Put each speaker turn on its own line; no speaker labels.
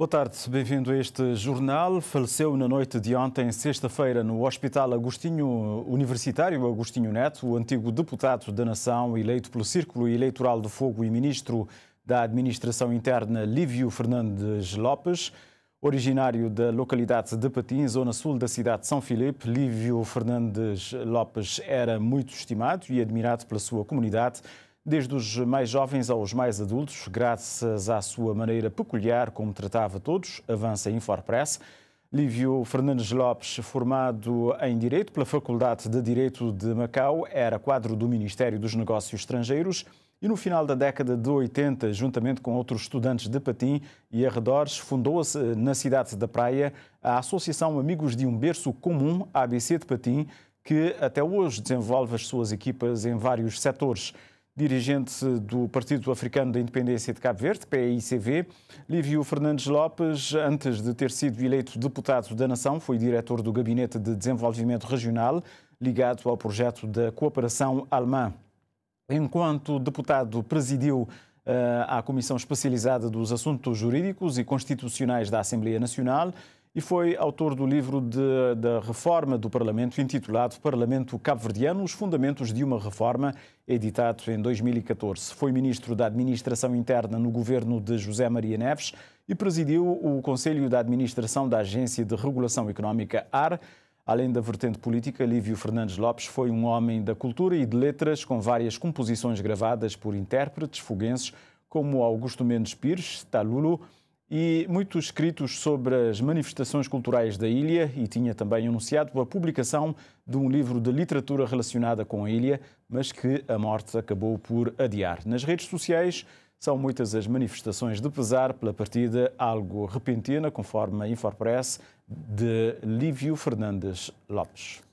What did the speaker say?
Boa tarde, bem-vindo a este jornal. Faleceu na noite de ontem, sexta-feira, no Hospital Agostinho Universitário Agostinho Neto, o antigo deputado da Nação, eleito pelo Círculo Eleitoral do Fogo e ministro da Administração Interna, Lívio Fernandes Lopes. Originário da localidade de Patim, zona sul da cidade de São Filipe, Lívio Fernandes Lopes era muito estimado e admirado pela sua comunidade desde os mais jovens aos mais adultos, graças à sua maneira peculiar como tratava todos, avança em Forpress. Lívio Fernandes Lopes, formado em Direito pela Faculdade de Direito de Macau, era quadro do Ministério dos Negócios Estrangeiros e no final da década de 80, juntamente com outros estudantes de Patim e arredores, fundou-se na cidade da Praia a Associação Amigos de um Berço Comum, ABC de Patim, que até hoje desenvolve as suas equipas em vários setores dirigente do Partido Africano da Independência de Cabo Verde, PICV. Lívio Fernandes Lopes, antes de ter sido eleito deputado da Nação, foi diretor do Gabinete de Desenvolvimento Regional, ligado ao projeto da cooperação alemã. Enquanto deputado, presidiu uh, a Comissão Especializada dos Assuntos Jurídicos e Constitucionais da Assembleia Nacional e foi autor do livro de, da reforma do Parlamento, intitulado Parlamento Cabo-Verdiano: Os Fundamentos de uma Reforma, editado em 2014. Foi ministro da Administração Interna no governo de José Maria Neves e presidiu o Conselho da Administração da Agência de Regulação Económica AR. Além da vertente política, Lívio Fernandes Lopes foi um homem da cultura e de letras, com várias composições gravadas por intérpretes foguenses como Augusto Mendes Pires, Talulo e muitos escritos sobre as manifestações culturais da ilha e tinha também anunciado a publicação de um livro de literatura relacionada com a ilha, mas que a morte acabou por adiar. Nas redes sociais são muitas as manifestações de pesar pela partida algo repentina, conforme a Infopress, de Lívio Fernandes Lopes.